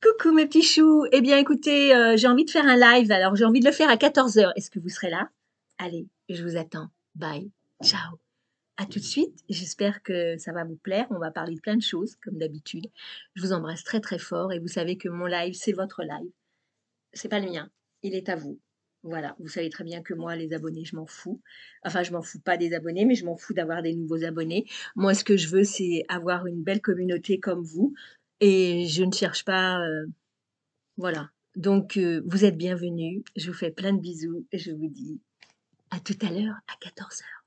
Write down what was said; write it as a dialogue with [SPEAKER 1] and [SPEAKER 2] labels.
[SPEAKER 1] Coucou mes petits choux. Eh bien écoutez, euh, j'ai envie de faire un live, alors j'ai envie de le faire à 14h. Est-ce que vous serez là Allez, je vous attends. Bye. Ciao. À tout de suite. J'espère que ça va vous plaire. On va parler de plein de choses, comme d'habitude. Je vous embrasse très très fort et vous savez que mon live, c'est votre live. C'est pas le mien. Il est à vous. Voilà, vous savez très bien que moi, les abonnés, je m'en fous. Enfin, je m'en fous pas des abonnés, mais je m'en fous d'avoir des nouveaux abonnés. Moi, ce que je veux, c'est avoir une belle communauté comme vous, et je ne cherche pas. Euh, voilà. Donc, euh, vous êtes bienvenus. Je vous fais plein de bisous et je vous dis à tout à l'heure à 14h.